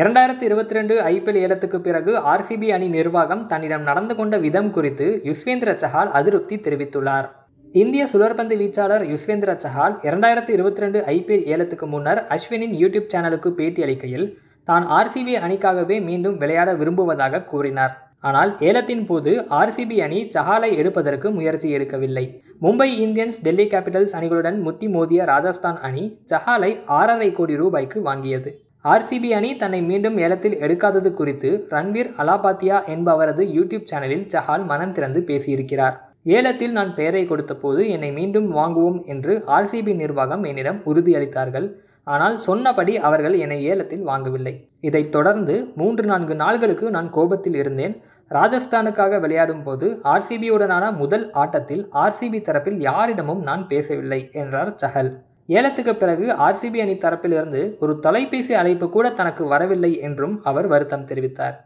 இரண்டாயிரத்தி இருபத்தி ரெண்டு ஐபிஎல் ஏலத்துக்கு பிறகு ஆர்சிபி அணி நிர்வாகம் தன்னிடம் நடந்து கொண்ட விதம் குறித்து யுஸ்வேந்திர சஹால் அதிருப்தி தெரிவித்துள்ளார் இந்திய சுழற்பந்து வீச்சாளர் யுஸ்வேந்திர சஹால் இரண்டாயிரத்தி இருபத்தி ரெண்டு ஐபிஎல் ஏலத்துக்கு முன்னர் அஸ்வினின் யூடியூப் சேனலுக்கு பேட்டியளிக்கையில் தான் ஆர்சிபி அணிக்காகவே மீண்டும் விளையாட விரும்புவதாக கூறினார் ஆனால் ஏலத்தின் போது ஆர்சிபி அணி சஹாலை எடுப்பதற்கு முயற்சி எடுக்கவில்லை மும்பை இந்தியன்ஸ் டெல்லி கேபிட்டல்ஸ் அணிகளுடன் முட்டி மோதிய ராஜஸ்தான் அணி சஹாலை ஆறரை கோடி ரூபாய்க்கு வாங்கியது ஆர்சிபி அணி தன்னை மீண்டும் ஏலத்தில் எடுக்காதது குறித்து ரன்வீர் அலாபாத்தியா என்பவரது யூடியூப் சேனலில் சஹால் மனம் திறந்து பேசியிருக்கிறார் ஏலத்தில் நான் பெயரை கொடுத்தபோது என்னை மீண்டும் வாங்குவோம் என்று ஆர்சிபி நிர்வாகம் என்னிடம் உறுதியளித்தார்கள் ஆனால் சொன்னபடி அவர்கள் என்னை ஏலத்தில் வாங்கவில்லை இதைத் தொடர்ந்து மூன்று நான்கு நாள்களுக்கு நான் கோபத்தில் இருந்தேன் ராஜஸ்தானுக்காக விளையாடும் போது ஆர்சிபியுடனான முதல் ஆட்டத்தில் ஆர்சிபி தரப்பில் யாரிடமும் நான் பேசவில்லை என்றார் சஹல் ஏலத்துக்கு பிறகு ஆர்சிபி அணி தரப்பிலிருந்து ஒரு தொலைபேசி அழைப்பு கூட தனக்கு வரவில்லை என்றும் அவர் வருத்தம் தெரிவித்தார்